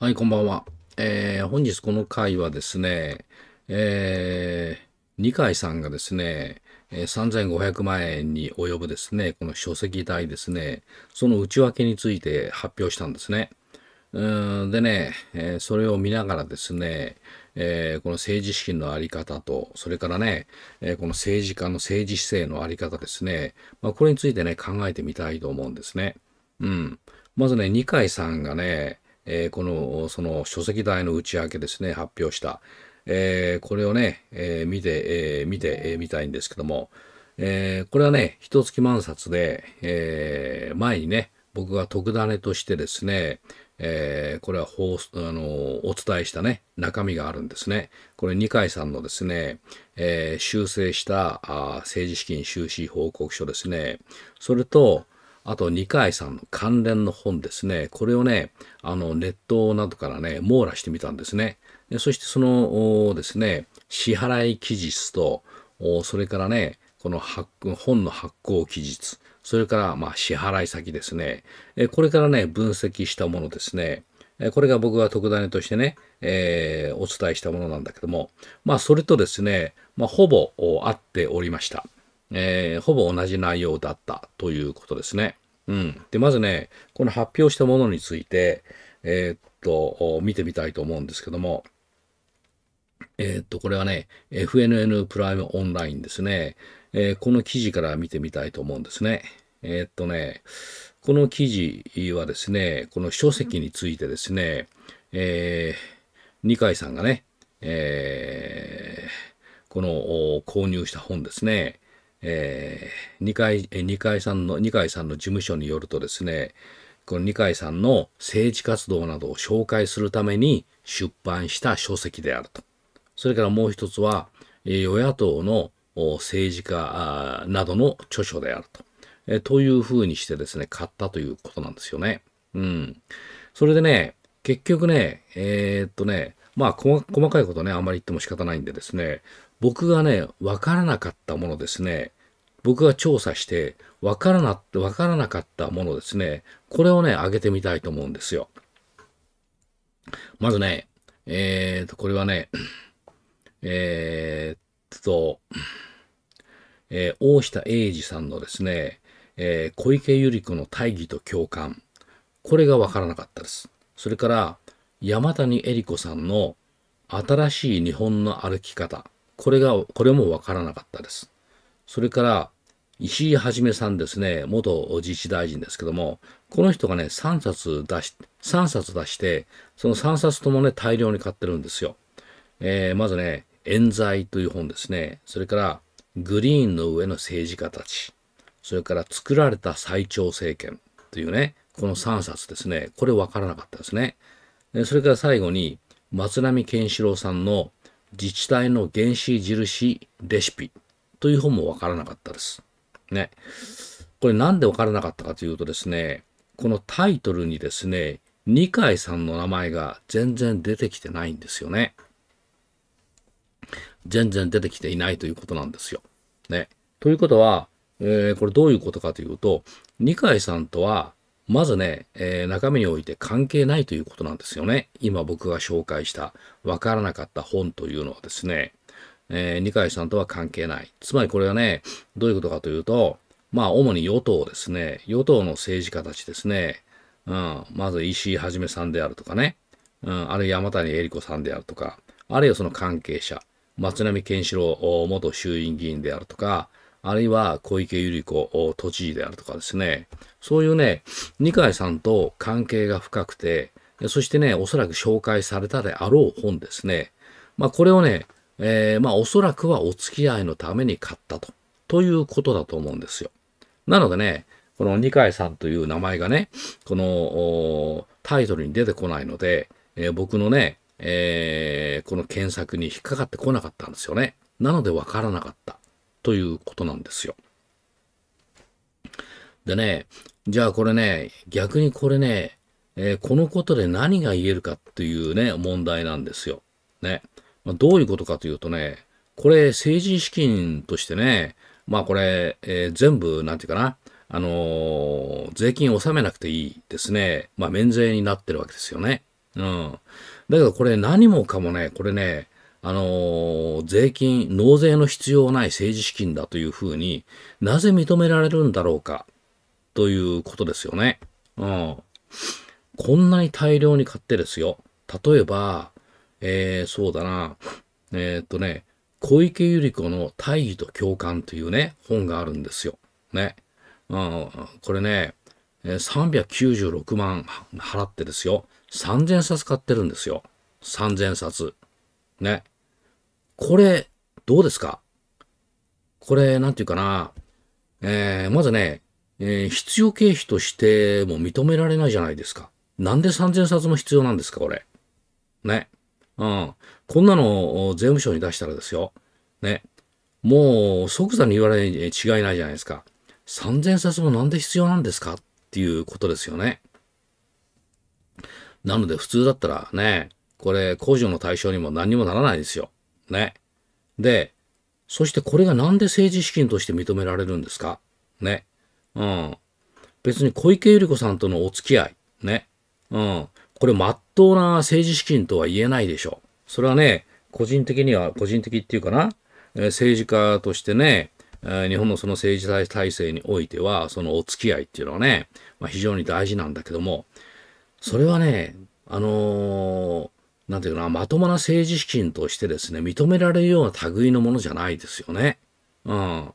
はい、こんばんは。えー、本日この回はですね、えー、二階さんがですね、3500万円に及ぶですね、この書籍代ですね、その内訳について発表したんですね。でね、それを見ながらですね、この政治資金のあり方と、それからね、この政治家の政治姿勢のあり方ですね、これについてね、考えてみたいと思うんですね。うん。まずね、二階さんがね、えこの、その書籍代の内訳ですね、発表した。えこれをね、え見て、え見て、えみたいんですけども、えこれはね、一月満冊で、え前にね、僕が特ダネとしてですね、えー、これは放あのお伝えしたね、中身があるんですね。これ、二階さんのですね、えー、修正したあ政治資金収支報告書ですね。それと、あと二階さんの関連の本ですね。これをね、あの、ネットなどからね、網羅してみたんですね。そしてそのですね、支払い期日と、それからね、この本の発行期日、それからまあ支払い先ですね。これからね、分析したものですね。これが僕が特ダネとしてね、えー、お伝えしたものなんだけども、まあそれとですね、まあほぼ合っておりました。えー、ほぼ同じ内容だったということですね。うん。で、まずね、この発表したものについて、えー、っと、見てみたいと思うんですけども、えー、っと、これはね、FNN プライムオンラインですね、えー、この記事から見てみたいと思うんですね。えっとね、この記事はですね、この書籍についてですね、え二階さんがね、えこの購入した本ですね、えー、二階、二階さんの、二階さんの事務所によるとですね、この二階さんの政治活動などを紹介するために出版した書籍であると。それからもう一つは、与野党の政治家などの著書であると。えというふうにしてですね、買ったということなんですよね。うん。それでね、結局ね、えー、っとね、まあ細、細かいことね、あんまり言っても仕方ないんでですね、僕がね、わからなかったものですね、僕が調査してわからな、わからなかったものですね、これをね、挙げてみたいと思うんですよ。まずね、えーと、これはね、えーと、えー、大下英二さんのですね、えー、小池百合子の大義と共感。これがわからなかったです。それから、山谷恵里子さんの新しい日本の歩き方。これが、これもわからなかったです。それから、石井はじめさんですね、元自治大臣ですけども、この人がね、3冊出し、3冊出して、その3冊ともね、大量に買ってるんですよ。えー、まずね、冤罪という本ですね。それから、グリーンの上の政治家たち。それから、作られた最長政権というね、この3冊ですね。これ分からなかったですね。それから最後に、松並健四郎さんの自治体の原子印レシピという本もわからなかったです。ね。これなんでわからなかったかというとですね、このタイトルにですね、二階さんの名前が全然出てきてないんですよね。全然出てきていないということなんですよ。ね。ということは、えー、これどういうことかというと、二階さんとはまずね、えー、中身において関係ないということなんですよね。今僕が紹介した分からなかった本というのはですね、えー、二階さんとは関係ない。つまりこれはね、どういうことかというと、まあ主に与党ですね、与党の政治家たちですね、うん、まず石井一さんであるとかね、うん、あるいは山谷恵理子さんであるとか、あるいはその関係者、松並健志郎元衆院議員であるとか、あるいは小池百合子都知事であるとかですね、そういうね、二階さんと関係が深くて、そしてね、おそらく紹介されたであろう本ですね。まあ、これをね、えー、まあ、おそらくはお付き合いのために買ったと、ということだと思うんですよ。なのでね、この二階さんという名前がね、このタイトルに出てこないので、えー、僕のね、えー、この検索に引っかかってこなかったんですよね。なのでわからなかった。ということなんですよ。でね、じゃあこれね、逆にこれね、えー、このことで何が言えるかっていうね、問題なんですよ。ね。まあ、どういうことかというとね、これ政治資金としてね、まあこれ、えー、全部、なんていうかな、あのー、税金納めなくていいですね。まあ免税になってるわけですよね。うん。だけどこれ何もかもね、これね、あの税金、納税の必要ない政治資金だというふうになぜ認められるんだろうかということですよね。うん。こんなに大量に買ってですよ。例えば、えー、そうだな、えー、っとね、小池百合子の大義と共感というね、本があるんですよ。ね。うん、これね、396万払ってですよ。3000冊買ってるんですよ。3000冊。ね。これ、どうですかこれ、なんていうかな。えー、まずね、えー、必要経費としても認められないじゃないですか。なんで3000冊も必要なんですか、これ。ね。うん。こんなのを税務署に出したらですよ。ね。もう即座に言われに違いないじゃないですか。3000冊もなんで必要なんですかっていうことですよね。なので普通だったらね、これ、控除の対象にも何にもならないですよ。ね。で、そしてこれがなんで政治資金として認められるんですかね。うん。別に小池百合子さんとのお付き合い。ね。うん。これ、まっとうな政治資金とは言えないでしょう。それはね、個人的には、個人的っていうかな、えー、政治家としてね、えー、日本のその政治体制においては、そのお付き合いっていうのはね、まあ、非常に大事なんだけども、それはね、あのーなんていうかな、まともな政治資金としてですね、認められるような類のものじゃないですよね。うん。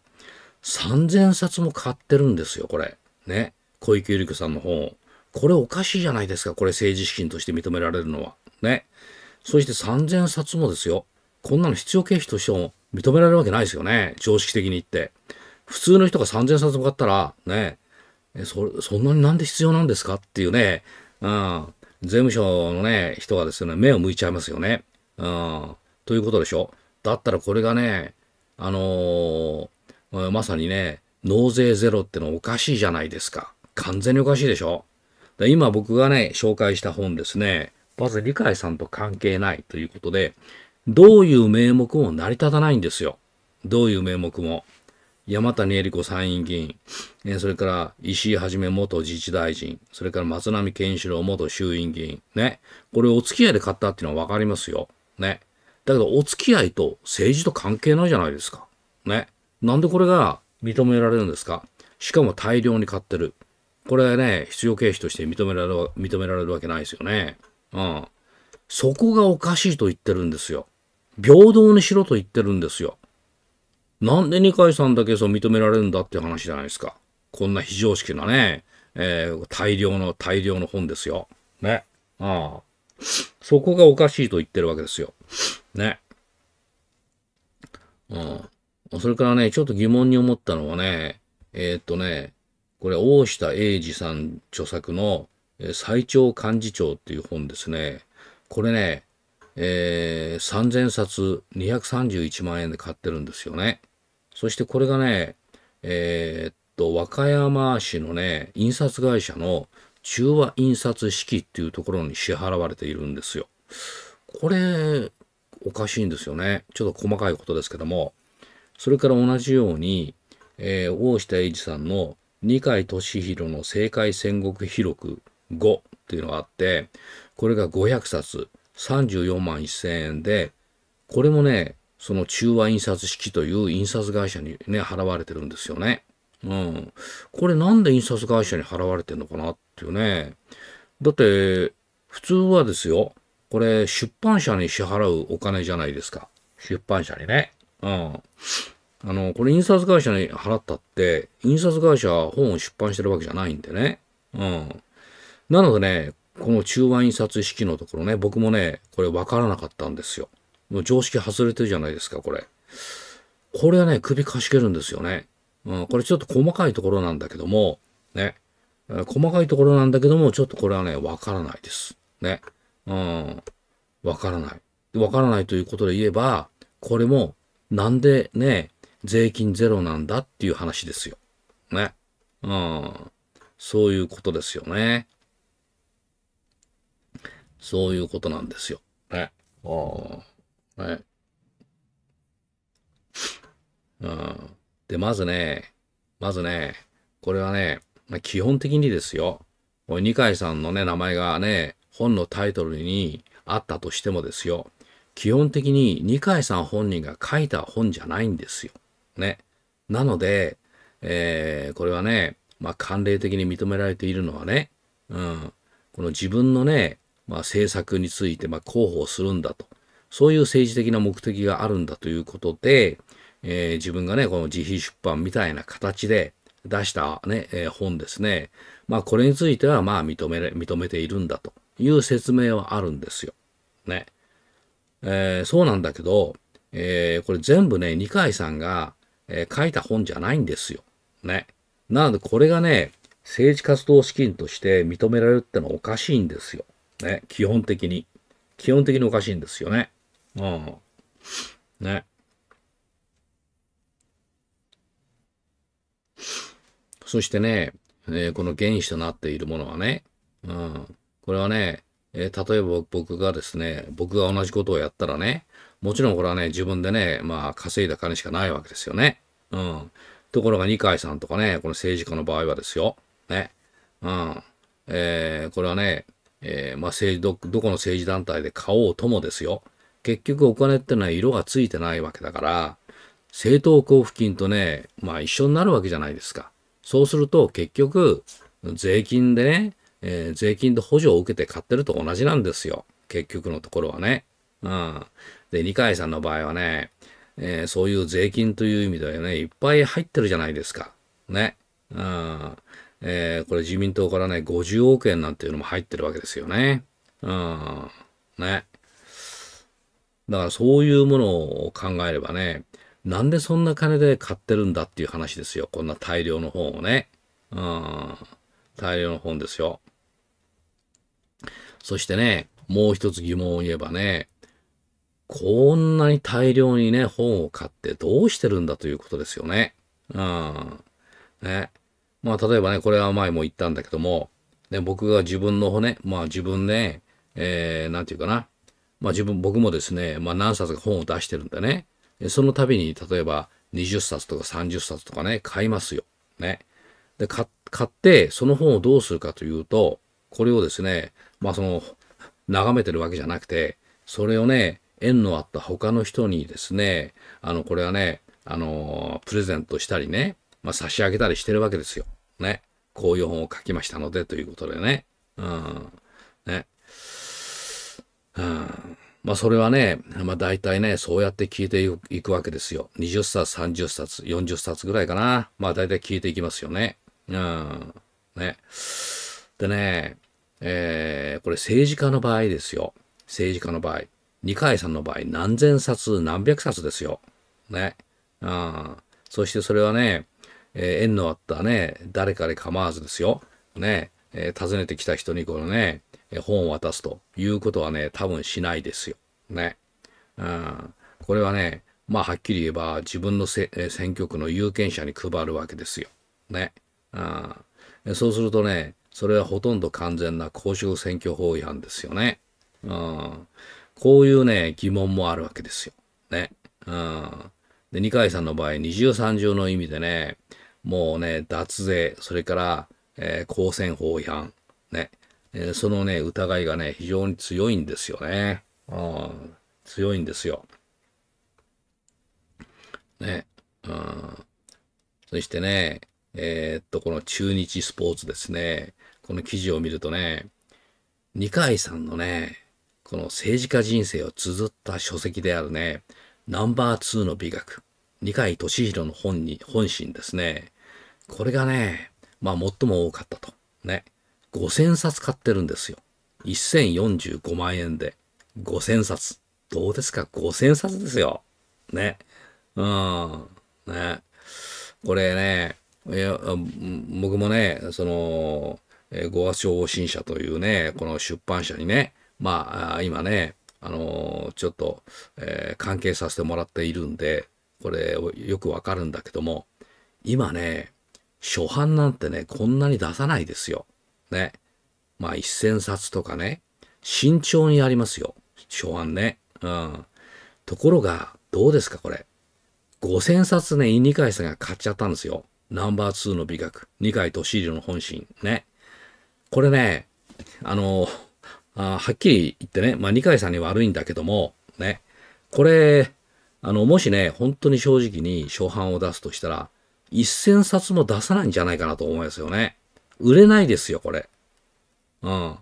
3000冊も買ってるんですよ、これ。ね。小池百合子さんの本。これおかしいじゃないですか、これ政治資金として認められるのは。ね。そして3000冊もですよ。こんなの必要経費としても認められるわけないですよね。常識的に言って。普通の人が3000冊も買ったら、ね、そ、そんなになんで必要なんですかっていうね、うん。税務署のね、人がですね、目を向いちゃいますよね。うん。ということでしょ。だったらこれがね、あのー、まさにね、納税ゼロってのおかしいじゃないですか。完全におかしいでしょ。で今僕がね、紹介した本ですね、まず理解さんと関係ないということで、どういう名目も成り立たないんですよ。どういう名目も。山谷恵理子参院議員、えそれから石井はじめ元自治大臣、それから松並健一郎元衆院議員、ね。これお付き合いで買ったっていうのはわかりますよ。ね。だけどお付き合いと政治と関係ないじゃないですか。ね。なんでこれが認められるんですかしかも大量に買ってる。これね、必要経費として認められる、認められるわけないですよね。うん。そこがおかしいと言ってるんですよ。平等にしろと言ってるんですよ。なんで二階さんだけそう認められるんだっていう話じゃないですか。こんな非常識なね、えー、大量の、大量の本ですよ。ね。ああ。そこがおかしいと言ってるわけですよ。ね。うん。それからね、ちょっと疑問に思ったのはね、えー、っとね、これ、大下英二さん著作の、えー、最長幹事長っていう本ですね。これね、えー、3000冊231万円で買ってるんですよね。そしてこれがね、えー、っと、和歌山市のね、印刷会社の中和印刷式っていうところに支払われているんですよ。これ、おかしいんですよね。ちょっと細かいことですけども。それから同じように、えー、大下英二さんの二階俊博の政界戦国記録5っていうのがあって、これが500冊、34万1000円で、これもね、その中和印刷式という印刷会社にね、払われてるんですよね。うん。これなんで印刷会社に払われてんのかなっていうね。だって、普通はですよ、これ出版社に支払うお金じゃないですか。出版社にね。うん。あの、これ印刷会社に払ったって、印刷会社は本を出版してるわけじゃないんでね。うん。なのでね、この中和印刷式のところね、僕もね、これ分からなかったんですよ。う常識外れてるじゃないですか、これ。これはね、首かしげるんですよね。うん、これちょっと細かいところなんだけども、ね。細かいところなんだけども、ちょっとこれはね、わからないです。ね。うん。わからない。わからないということで言えば、これも、なんでね、税金ゼロなんだっていう話ですよ。ね。うん。そういうことですよね。そういうことなんですよ。ね。うん。はい。うん。で、まずね、まずね、これはね、まあ、基本的にですよ。これ二階さんのね、名前がね、本のタイトルにあったとしてもですよ。基本的に二階さん本人が書いた本じゃないんですよ。ね。なので、えー、これはね、まあ、慣例的に認められているのはね、うん、この自分のね、まあ、政策について、まあ、広報するんだと。そういう政治的な目的があるんだということで、えー、自分がね、この自費出版みたいな形で出したね、えー、本ですね。まあこれについてはまあ認め認めているんだという説明はあるんですよ。ね。えー、そうなんだけど、えー、これ全部ね、二階さんが、えー、書いた本じゃないんですよ。ね。なのでこれがね、政治活動資金として認められるってのはおかしいんですよ。ね。基本的に。基本的におかしいんですよね。うん。ね。そしてね、えー、この原子となっているものはね、うん。これはね、えー、例えば僕がですね、僕が同じことをやったらね、もちろんこれはね、自分でね、まあ稼いだ金しかないわけですよね。うん。ところが二階さんとかね、この政治家の場合はですよ。ね。うん。えー、これはね、えー、まあ政治ど、どこの政治団体で買おうともですよ。結局お金ってのは色がついてないわけだから、政党交付金とね、まあ一緒になるわけじゃないですか。そうすると結局、税金でね、えー、税金で補助を受けて買ってると同じなんですよ。結局のところはね。うん。で、二階さんの場合はね、えー、そういう税金という意味ではね、いっぱい入ってるじゃないですか。ね。うん。えー、これ自民党からね、50億円なんていうのも入ってるわけですよね。うん。ね。だからそういうものを考えればね、なんでそんな金で買ってるんだっていう話ですよ。こんな大量の本をね。うん。大量の本ですよ。そしてね、もう一つ疑問を言えばね、こんなに大量にね、本を買ってどうしてるんだということですよね。うん。ね。まあ、例えばね、これは前も言ったんだけども、ね、僕が自分の骨、まあ自分ね、えー、なんていうかな、まあ自分、僕もですね、まあ何冊か本を出してるんでね、その度に例えば20冊とか30冊とかね、買いますよ。ね。で、買って、その本をどうするかというと、これをですね、まあその、眺めてるわけじゃなくて、それをね、縁のあった他の人にですね、あの、これはね、あの、プレゼントしたりね、まあ、差し上げたりしてるわけですよ。ね。こういう本を書きましたのでということでね。うん。ね。うん。まあそれはね、まあ大体ね、そうやって聞いていくわけですよ。20冊、30冊、40冊ぐらいかな。まあ大体聞いていきますよね。うん。ね。でね、えー、これ政治家の場合ですよ。政治家の場合。二階さんの場合、何千冊、何百冊ですよ。ね。うん。そしてそれはね、えー、縁のあったね、誰かで構わずですよ。ね。えー、訪ねてきた人にこのね、本を渡すということはね、多分しないですよ。ね。うん。これはね、まあはっきり言えば自分の選挙区の有権者に配るわけですよ。ね。うん。そうするとね、それはほとんど完全な公職選挙法違反ですよね。うん。こういうね、疑問もあるわけですよ。ね。うん。で、二階さんの場合、二重三重の意味でね、もうね、脱税、それから、えー、公選法違反、ね、えー、そのね、疑いがね、非常に強いんですよね。うん、強いんですよ。ね。うん、そしてね、えー、っと、この中日スポーツですね。この記事を見るとね、二階さんのね、この政治家人生を綴った書籍であるね、ナンバー2の美学、二階俊博の本に、本心ですね。これがね、まあ最も多かったと。ね。5000冊買ってるんですよ。1045万円で5000冊。どうですか ?5000 冊ですよ。ね。うん。ね。これね、いや僕もね、その、五月賞新社というね、この出版社にね、まあ、今ね、あのちょっと、えー、関係させてもらっているんで、これよくわかるんだけども、今ね、初版なんてね、こんなに出さないですよ。ね。まあ1000冊とかね。慎重にやりますよ。初版ね。うん。ところが、どうですかこれ。5000冊ね、二階さんが買っちゃったんですよ。ナンバー2の美学。二階俊弘の本心。ね。これね、あの、あはっきり言ってね、まあ、二階さんに悪いんだけども、ね。これ、あの、もしね、本当に正直に初版を出すとしたら、1000冊も出さないんじゃないかなと思いますよね。売れないですよ、これ。うん。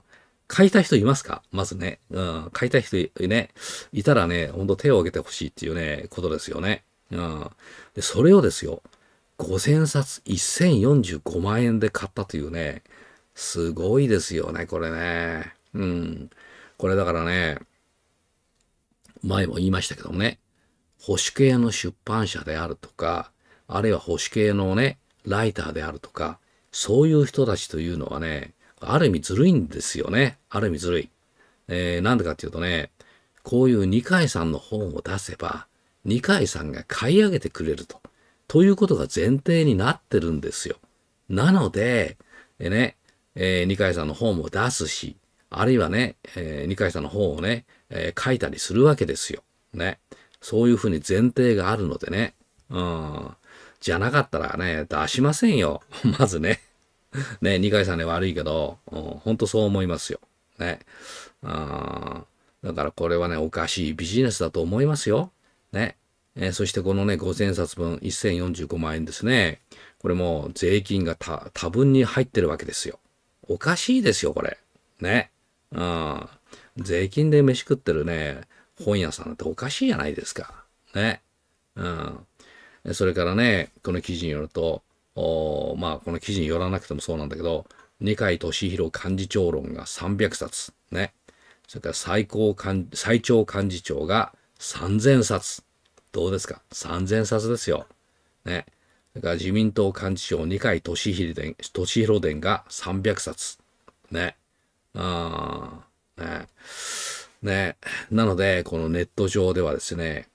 買いたい人いますかまずね。うん。買いたい人ね、いたらね、ほんと手を挙げてほしいっていうね、ことですよね。うん。で、それをですよ、5000冊1045万円で買ったというね、すごいですよね、これね。うん。これだからね、前も言いましたけどもね、保守系の出版社であるとか、あるいは保守系のね、ライターであるとか、そういう人たちというのはね、ある意味ずるいんですよね。ある意味ずるい。えー、なんでかっていうとね、こういう二階さんの本を出せば、二階さんが買い上げてくれると。ということが前提になってるんですよ。なので、えー、ね、えー、二階さんの本も出すし、あるいはね、えー、二階さんの本をね、えー、書いたりするわけですよ。ね。そういうふうに前提があるのでね。うん。じゃなかったらね、出しませんよ。まずね。ね、二階さんね、悪いけど、う当、ほんとそう思いますよ。ね。あだからこれはね、おかしいビジネスだと思いますよ。ね。えー、そしてこのね、5000冊分、1045万円ですね。これも税金が多分に入ってるわけですよ。おかしいですよ、これ。ね。うん。税金で飯食ってるね、本屋さんなんておかしいじゃないですか。ね。うん。それからね、この記事によると、まあ、この記事によらなくてもそうなんだけど、二階俊博幹事長論が300冊。ね。それから最高幹、最長幹事長が3000冊。どうですか ?3000 冊ですよ。ね。それから自民党幹事長二階俊博伝、俊博伝が300冊。ね。あね。ね。なので、このネット上ではですね、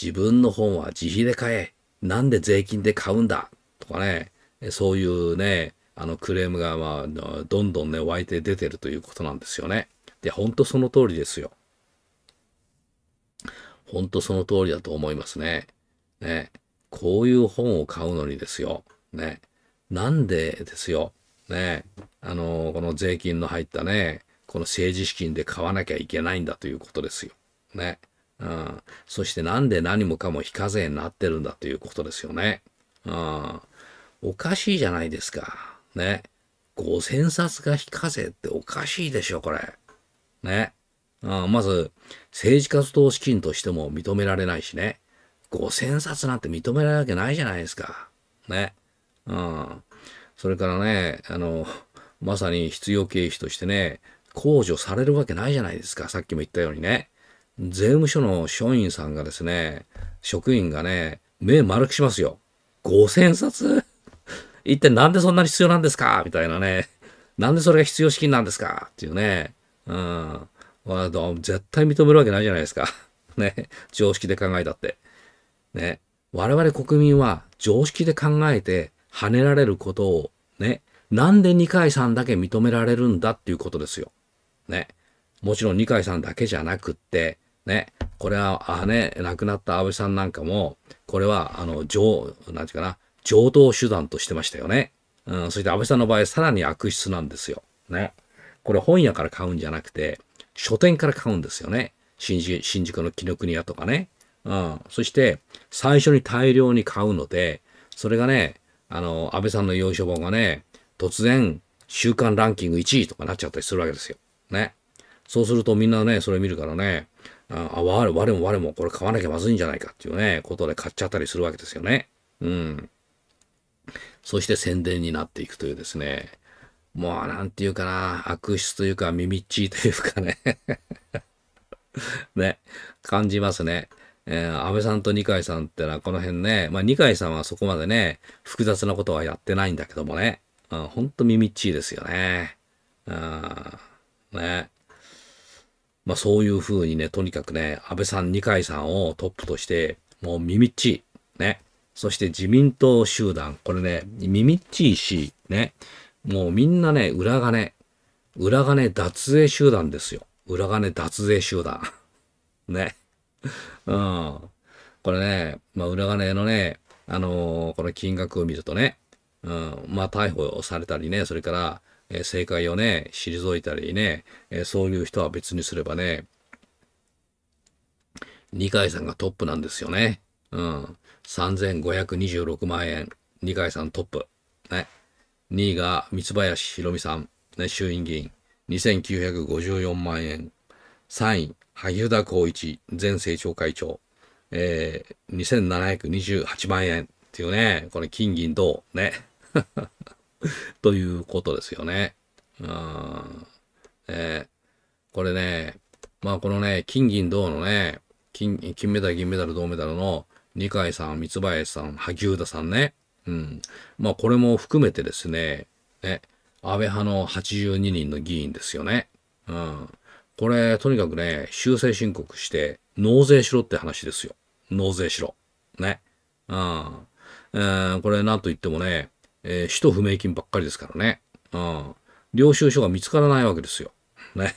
自分の本は自費で買え。なんで税金で買うんだとかね、そういうね、あのクレームが、まあ、どんどんね、湧いて出てるということなんですよね。で、ほんとその通りですよ。ほんとその通りだと思いますね。ね。こういう本を買うのにですよ。ね。なんでですよ。ね。あの、この税金の入ったね、この政治資金で買わなきゃいけないんだということですよ。ね。うん。そしてなんで何もかも非課税になってるんだということですよね。うん。おかしいじゃないですか。ね。5000冊が非課税っておかしいでしょ、これ。ね。うん、まず、政治活動資金としても認められないしね。5000冊なんて認められるわけないじゃないですか。ね。うん。それからね、あの、まさに必要経費としてね、控除されるわけないじゃないですか。さっきも言ったようにね。税務署の署員さんがですね、職員がね、目丸くしますよ。5000冊 一体なんでそんなに必要なんですかみたいなね。なんでそれが必要資金なんですかっていうね。うん。絶対認めるわけないじゃないですか。ね。常識で考えたって。ね。我々国民は常識で考えて跳ねられることをね。なんで二階さんだけ認められるんだっていうことですよ。ね。もちろん二階さんだけじゃなくって、ね、これは、あね、亡くなった安倍さんなんかも、これは、あの、上、なんていうかな、上等手段としてましたよね。うん、そして安倍さんの場合、さらに悪質なんですよ。ね。これ本屋から買うんじゃなくて、書店から買うんですよね。新宿新宿の紀ノ国屋とかね。うん。そして、最初に大量に買うので、それがね、あの、安倍さんの要所本がね、突然、週間ランキング1位とかなっちゃったりするわけですよ。ね。そうするとみんなね、それ見るからね、あ、我も我もこれ買わなきゃまずいんじゃないかっていうね、ことで買っちゃったりするわけですよね。うん。そして宣伝になっていくというですね、もうなんていうかな、悪質というか、耳っちいというかね ね、感じますね。えー、安倍さんと二階さんってのはこの辺ね、まあ二階さんはそこまでね、複雑なことはやってないんだけどもね、うん、ほんと耳っちいですよね。うん、ね。まあそういう風にね、とにかくね、安倍さん、二階さんをトップとして、もう耳っちい、ね。そして自民党集団、これね、耳っちいし、ね。もうみんなね、裏金、裏金脱税集団ですよ。裏金脱税集団。ね。うん。これね、まあ裏金のね、あのー、この金額を見るとね、うん、まあ逮捕されたりね、それから、え解をね、退いたりね、えそういう人は別にすればね、二階さんがトップなんですよね。うん。3526万円。二階さんトップ。ね。2位が三林博美さん。ね、衆院議員。2954万円。3位、萩生田光一前政調会長。えー、2728万円っていうね、これ金銀銅ね。ということですよね。うん。えー、これね、まあこのね、金銀銅のね、金、金メダル、銀メダル、銅メダルの二階さん、三林さん、萩生田さんね。うん。まあこれも含めてですね、ね、安倍派の82人の議員ですよね。うん。これ、とにかくね、修正申告して、納税しろって話ですよ。納税しろ。ね。うん。えー、これ、なんと言ってもね、えー、使途不明金ばっかりですからね。うん。領収書が見つからないわけですよ。ね。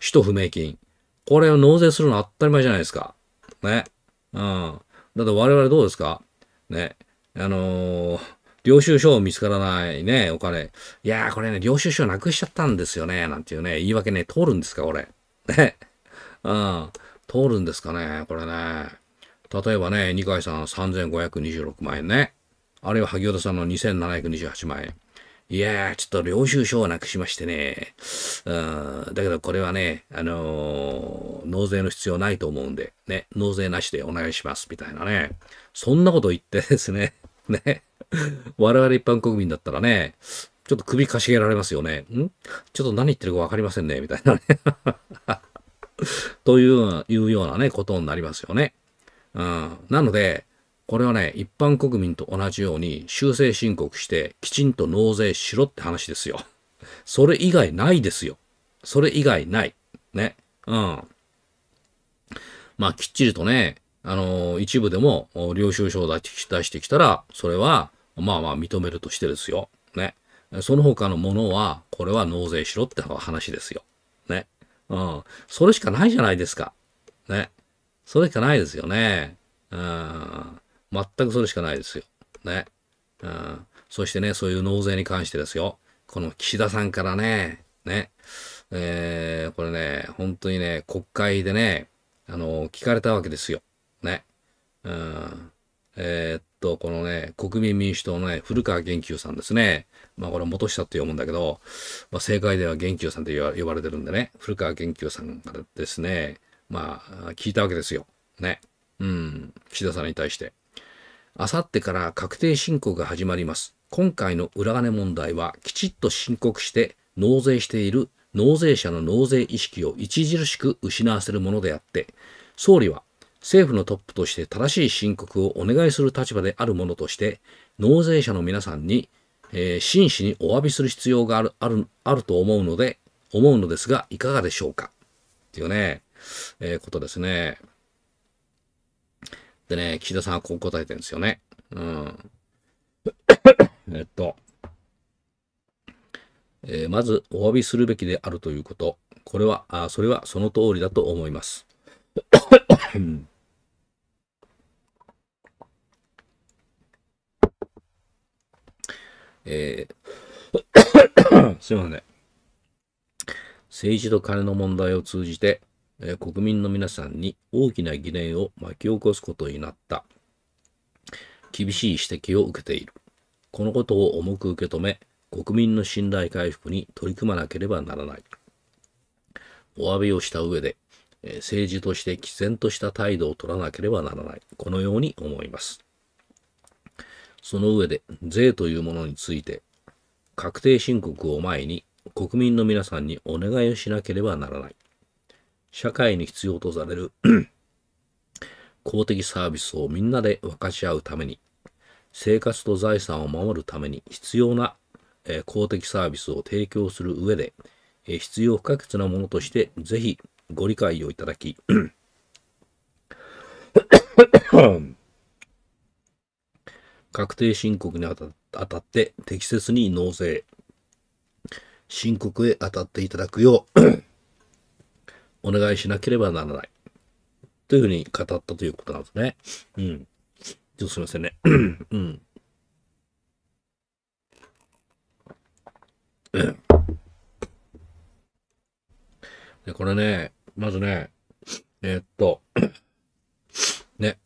使途不明金。これを納税するの当たり前じゃないですか。ね。うん。だって我々どうですかね。あのー、領収書を見つからないね、お金。いやー、これね、領収書なくしちゃったんですよね、なんていうね、言い訳ね、通るんですか、これ。ね。うん。通るんですかね、これね。例えばね、二階さん3526万円ね。あるいは萩生田さんの2728万円。いやー、ちょっと領収書をなくしましてね。うん、だけどこれはね、あのー、納税の必要ないと思うんで、ね、納税なしでお願いします、みたいなね。そんなこと言ってですね、ね。我々一般国民だったらね、ちょっと首かしげられますよね。んちょっと何言ってるかわかりませんね、みたいなね。といういうようなね、ことになりますよね。うん。なので、これはね、一般国民と同じように修正申告してきちんと納税しろって話ですよ。それ以外ないですよ。それ以外ない。ね。うん。まあ、きっちりとね、あのー、一部でも領収書を出してきたら、それは、まあまあ認めるとしてですよ。ね。その他のものは、これは納税しろって話ですよ。ね。うん。それしかないじゃないですか。ね。それしかないですよね。うん。全くそれしかないですよ。ね。うん。そしてね、そういう納税に関してですよ。この岸田さんからね、ね、えー、これね、本当にね、国会でね、あの、聞かれたわけですよ。ね。うん。えー、っと、このね、国民民主党のね、古川元久さんですね。まあ、これ元下って読むんだけど、まあ、政界では元久さんって呼ばれてるんでね、古川元久さんからですね、まあ、聞いたわけですよ。ね。うん。岸田さんに対して。あさってから確定申告が始まります。今回の裏金問題はきちっと申告して納税している納税者の納税意識を著しく失わせるものであって、総理は政府のトップとして正しい申告をお願いする立場であるものとして、納税者の皆さんに、えー、真摯にお詫びする必要がある、ある、あると思うので、思うのですが、いかがでしょうかっていうね、えー、ことですね。でね、岸田さんはこう答えてるんですよね。うん。えっと。えー、まず、お詫びするべきであるということ。これは、あそれはその通りだと思います。えー、すいません政治と金の問題を通じて、え国民の皆さんに大きな疑念を巻き起こすことになった厳しい指摘を受けているこのことを重く受け止め国民の信頼回復に取り組まなければならないお詫びをした上で、え政治として毅然とした態度を取らなければならないこのように思いますその上で税というものについて確定申告を前に国民の皆さんにお願いをしなければならない社会に必要とされる 公的サービスをみんなで分かち合うために、生活と財産を守るために必要な、え公的サービスを提供する上で、え必要不可欠なものとして、ぜひご理解をいただき 確定申告にあたって適切に納税、申告へ当たっていただくようお願いしなければならない。というふうに語ったということなんですね。うん。ちょっとすいませんね。うん。で、これね、まずね、えー、っと、ね、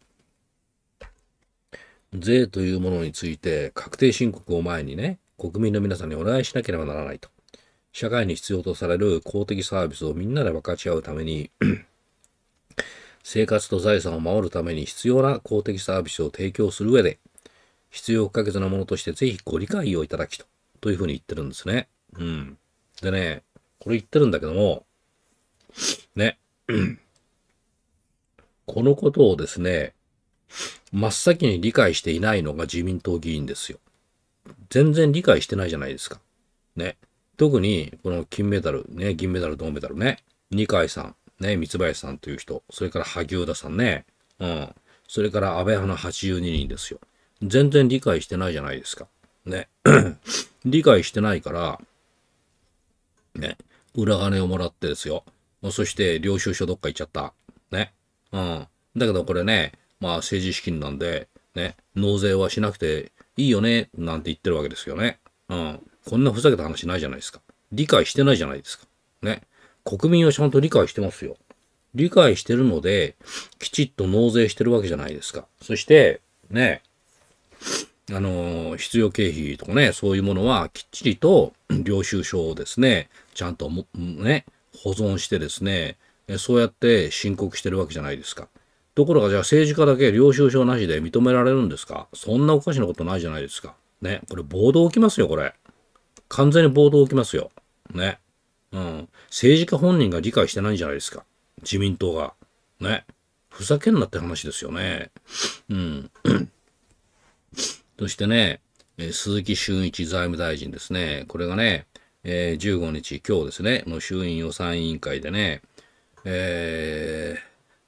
税というものについて確定申告を前にね、国民の皆さんにお願いしなければならないと。社会に必要とされる公的サービスをみんなで分かち合うために生活と財産を守るために必要な公的サービスを提供する上で、必要不可欠なものとしてぜひご理解をいただきと、というふうに言ってるんですね。うん。でね、これ言ってるんだけども、ね、このことをですね、真っ先に理解していないのが自民党議員ですよ。全然理解してないじゃないですか。ね。特に、この金メダル、ね、銀メダル、銅メダルね、二階さん、ね、三林さんという人、それから萩生田さんね、うん、それから安倍派の82人ですよ。全然理解してないじゃないですか。ね。理解してないから、ね、裏金をもらってですよ。そして、領収書どっか行っちゃった。ね。うん。だけどこれね、まあ政治資金なんで、ね、納税はしなくていいよね、なんて言ってるわけですよね。うん。こんなふざけた話ないじゃないですか。理解してないじゃないですか。ね。国民はちゃんと理解してますよ。理解してるので、きちっと納税してるわけじゃないですか。そして、ね、あの、必要経費とかね、そういうものはきっちりと領収書をですね、ちゃんとね、保存してですね、そうやって申告してるわけじゃないですか。ところがじゃあ政治家だけ領収書なしで認められるんですかそんなおかしなことないじゃないですか。ね、これ暴動起きますよ、これ。完全に暴動起きますよ。ね。うん。政治家本人が理解してないんじゃないですか。自民党が。ね。ふざけんなって話ですよね。うん。そしてね、鈴木俊一財務大臣ですね。これがね、えー、15日、今日ですね、の衆院予算委員会でね、えー、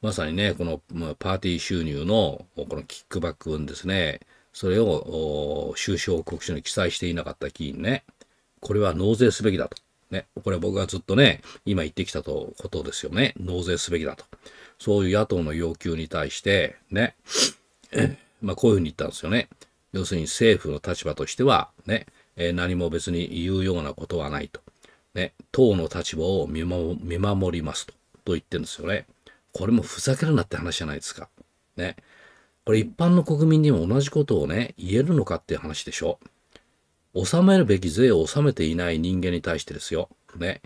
まさにね、このパーティー収入のこのキックバック分ですね、それを収支報告書に記載していなかった議員ね。これは納税すべきだと。ね。これは僕がずっとね、今言ってきたとことですよね。納税すべきだと。そういう野党の要求に対して、ね。まあ、こういうふうに言ったんですよね。要するに政府の立場としては、ね、えー、何も別に言うようなことはないと。ね、党の立場を見守りますと。と言ってるんですよね。これもふざけるなって話じゃないですか。ね。これ一般の国民にも同じことをね、言えるのかっていう話でしょ。納めるべき税を納めていない人間に対してですよ。ね。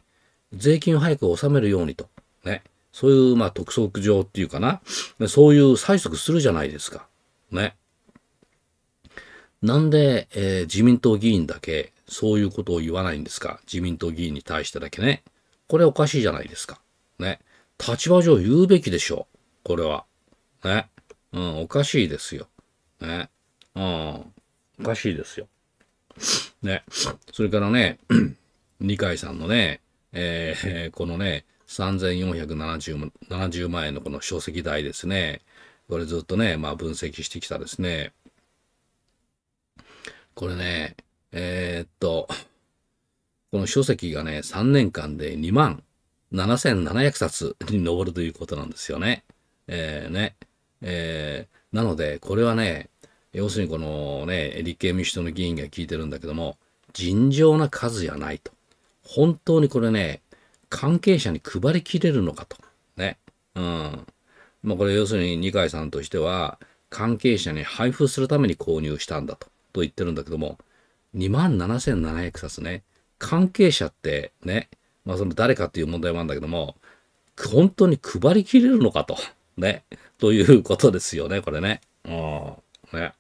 税金を早く納めるようにと。ね。そういう、まあ、督促状っていうかな。そういう催促するじゃないですか。ね。なんで、えー、自民党議員だけ、そういうことを言わないんですか自民党議員に対してだけね。これおかしいじゃないですか。ね。立場上言うべきでしょう。これは。ね。うん、おかしいですよ。ね。うん、おかしいですよ。ね。それからね、二階さんのね、えー、このね、3470 70万円のこの書籍代ですね。これずっとね、まあ分析してきたですね。これね、えー、っと、この書籍がね、3年間で2万7700冊に上るということなんですよね。えー、ね。えー、なので、これはね、要するにこのね、立憲民主党の議員が聞いてるんだけども、尋常な数やないと。本当にこれね、関係者に配りきれるのかと。ね。うん。まあこれ要するに二階さんとしては、関係者に配布するために購入したんだと、と言ってるんだけども、27,700冊ね。関係者ってね、まあその誰かっていう問題もあるんだけども、本当に配りきれるのかと。ね。ということですよね、これね。うん。ね。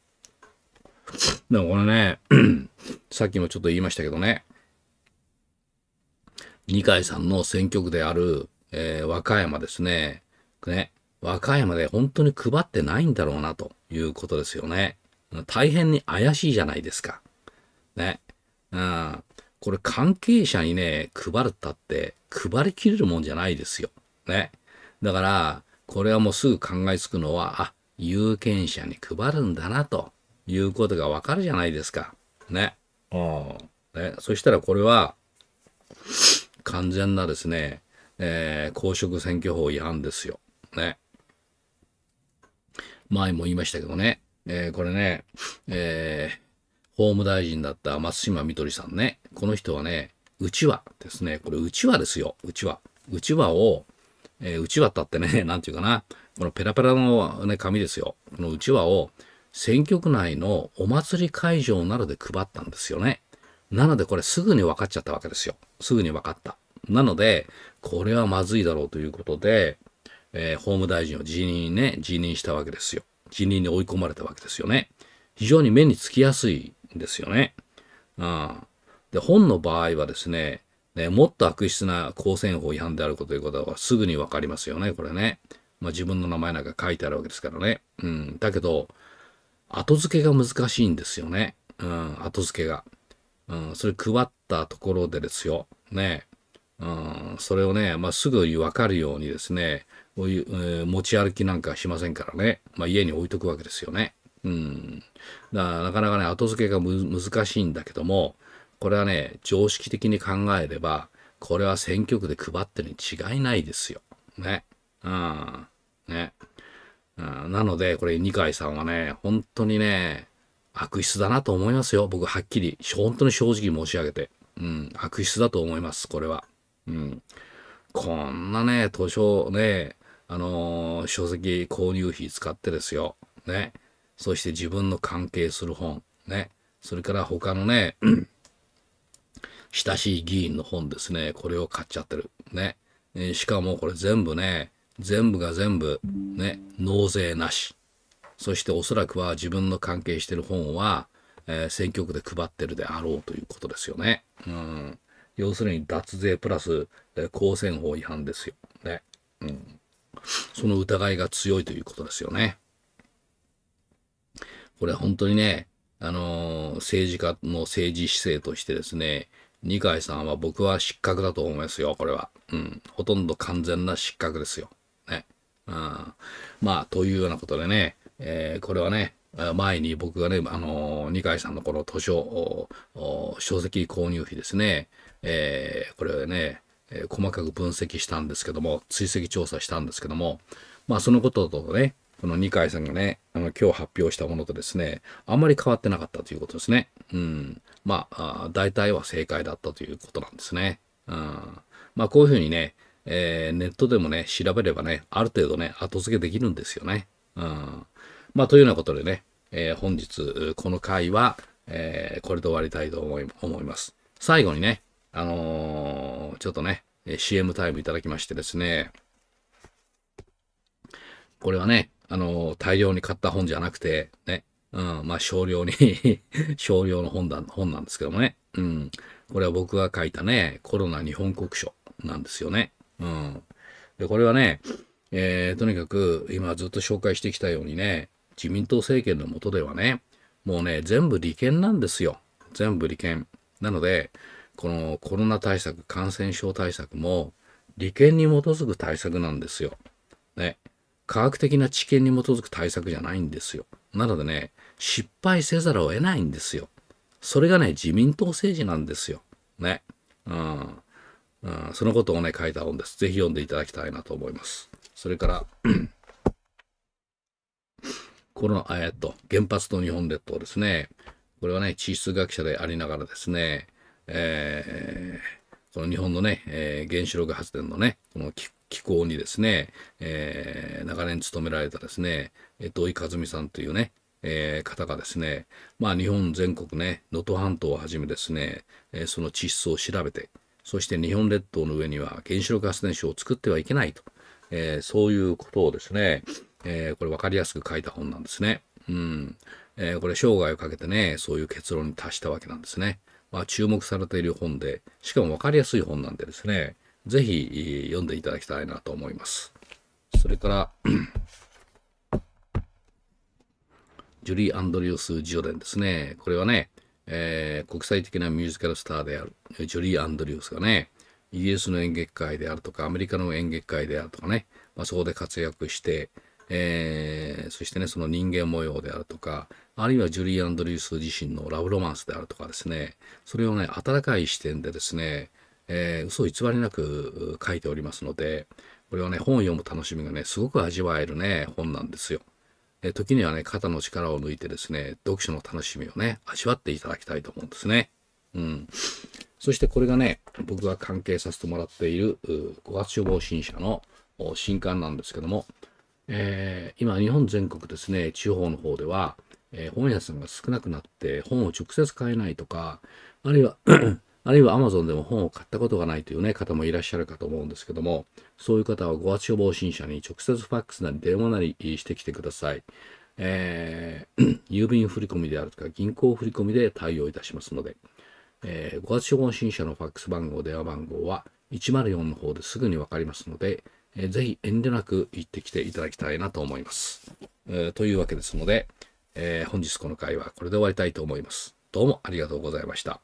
でもこれね、さっきもちょっと言いましたけどね、二階さんの選挙区である、えー、和歌山ですね。ね、和歌山で本当に配ってないんだろうなということですよね。大変に怪しいじゃないですか。ね。うん。これ関係者にね、配るったって、配りきれるもんじゃないですよ。ね。だから、これはもうすぐ考えつくのは、あ、有権者に配るんだなということがわかるじゃないですか。ね。うん。ね。そしたらこれは、完全なですね、えー、公職選挙法違反ですよ。ね。前も言いましたけどね、えー、これね、えー、法務大臣だった松島みどりさんね、この人はね、うちわですね、これうちわですよ、うちわ。うちわを、えー、うちわったってね、なんていうかな、このペラペラの、ね、紙ですよ。このうちわを選挙区内のお祭り会場などで配ったんですよね。なのでこれすぐに分かっちゃったわけですよ。すぐに分かった。なので、これはまずいだろうということで、えー、法務大臣を辞任ね、辞任したわけですよ。辞任に追い込まれたわけですよね。非常に目につきやすいんですよね。うん。で、本の場合はですね、ねもっと悪質な公選法違反であることということはすぐにわかりますよね、これね。まあ自分の名前なんか書いてあるわけですからね。うん。だけど、後付けが難しいんですよね。うん、後付けが。うん、それ配ったところでですよ。ね。うん、それをね、まあ、すぐにわかるようにですね、こういう、えー、持ち歩きなんかしませんからね。まあ、家に置いとくわけですよね。うん。だからなかなかね、後付けが難しいんだけども、これはね、常識的に考えれば、これは選挙区で配ってるに違いないですよ。ね。うん。ね。なので、これ、二階さんはね、本当にね、悪質だなと思いますよ。僕、はっきり、本当に正直申し上げて。うん、悪質だと思います、これは。うん。こんなね、図書ね、あのー、書籍購入費使ってですよ。ね。そして自分の関係する本。ね。それから他のね、親しい議員の本ですね。これを買っちゃってる。ね。しかもこれ全部ね、全部が全部、ね、納税なし。そしておそらくは自分の関係してる本は、えー、選挙区で配ってるであろうということですよね。うん。要するに脱税プラス、えー、公選法違反ですよ。ね。うん。その疑いが強いということですよね。これ本当にね、あのー、政治家の政治姿勢としてですね、二階さんは僕は失格だと思いますよ、これは。うん。ほとんど完全な失格ですよ。うん。まあ、というようなことでね、えー、これはね、前に僕がね、あのー、二階さんのこの図書、書籍購入費ですね、えー、これをね、えー、細かく分析したんですけども、追跡調査したんですけども、まあ、そのこととね、この二階さんがね、あの、今日発表したものとですね、あんまり変わってなかったということですね。うん。まあ、あ大体は正解だったということなんですね。うん。まあ、こういうふうにね、えー、ネットでもね、調べればね、ある程度ね、後付けできるんですよね。うん。まあ、というようなことでね、えー、本日、この回は、えー、これで終わりたいと思い思います。最後にね、あのー、ちょっとね、CM タイムいただきましてですね、これはね、あの大量に買った本じゃなくて、ね、うん、まあ少量に 少量の本だ、本なんですけどもね、うん、これは僕が書いたね、コロナ日本国書なんですよね。うん。で、これはね、えー、とにかく今ずっと紹介してきたようにね、自民党政権の下ではね、もうね、全部利権なんですよ。全部利権。なので、このコロナ対策、感染症対策も、利権に基づく対策なんですよ。ね。科学的な知見に基づく対策じゃないんですよ。なのでね、失敗せざるを得ないんですよ。それがね、自民党政治なんですよ。ね。うん。うん、そのことをね、書いた本です。ぜひ読んでいただきたいなと思います。それから、この、えっと、原発と日本列島ですね。これはね、地質学者でありながらですね、えー、この日本のね、えー、原子力発電のね、この機構にですね、えー、長年勤められたですね、土井和美さんというね、えー、方がですね、まあ日本全国ね、能登半島をはじめですね、えー、その地質を調べて、そして日本列島の上には原子力発電所を作ってはいけないと、えー、そういうことをですね、えー、これ分かりやすく書いた本なんですね。うん。えー、これ生涯をかけてね、そういう結論に達したわけなんですね。まあ、注目されている本で、しかも分かりやすい本なんでですね、ぜひ読んでいただきたいなと思います。それから、ジュリー・アンドリュース・ジオデンですね。これはね、えー、国際的なミュージカルスターであるジョリー・アンドリュースがねイギリスの演劇界であるとかアメリカの演劇界であるとかね、まあ、そこで活躍して、えー、そしてねその人間模様であるとかあるいはジュリー・アンドリュース自身のラブロマンスであるとかですねそれをね温かい視点でですね、えー、嘘偽りなく書いておりますのでこれはね本を読む楽しみがねすごく味わえるね本なんですよ。え時にはね、肩の力を抜いてですね、読書の楽しみをね、味わっていただきたいと思うんですね。うん。そしてこれがね、僕が関係させてもらっている5月処防新社の新刊なんですけども、えー、今日本全国ですね、地方の方では、えー、本屋さんが少なくなって本を直接買えないとか、あるいはあるいは Amazon でも本を買ったことがないという、ね、方もいらっしゃるかと思うんですけども、そういう方は5月症防新者に直接ファックスなり電話なりしてきてください。えー、郵便振込であるとか銀行振込で対応いたしますので、えー、ご発症防止者のファックス番号、電話番号は104の方ですぐにわかりますので、えー、ぜひ遠慮なく行ってきていただきたいなと思います。えー、というわけですので、えー、本日この回はこれで終わりたいと思います。どうもありがとうございました。